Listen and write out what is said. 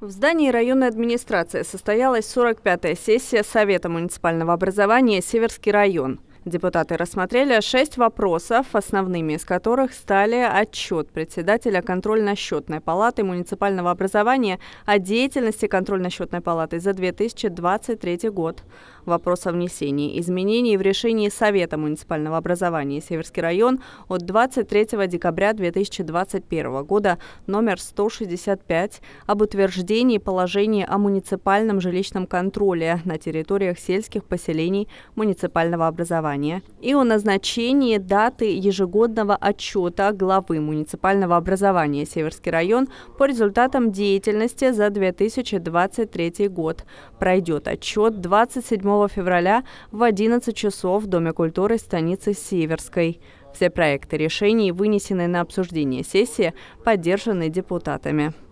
В здании районной администрации состоялась 45-я сессия Совета муниципального образования «Северский район». Депутаты рассмотрели шесть вопросов, основными из которых стали отчет председателя контрольно-счетной палаты муниципального образования о деятельности контрольно-счетной палаты за 2023 год, Вопрос о внесении изменений в решении Совета муниципального образования Северский район от 23 декабря 2021 года номер 165 об утверждении положения о муниципальном жилищном контроле на территориях сельских поселений муниципального образования и о назначении даты ежегодного отчета главы муниципального образования Северский район по результатам деятельности за 2023 год. Пройдет отчет 27 7 февраля в 11 часов в Доме культуры станицы Северской. Все проекты решений, вынесенные на обсуждение сессии, поддержаны депутатами.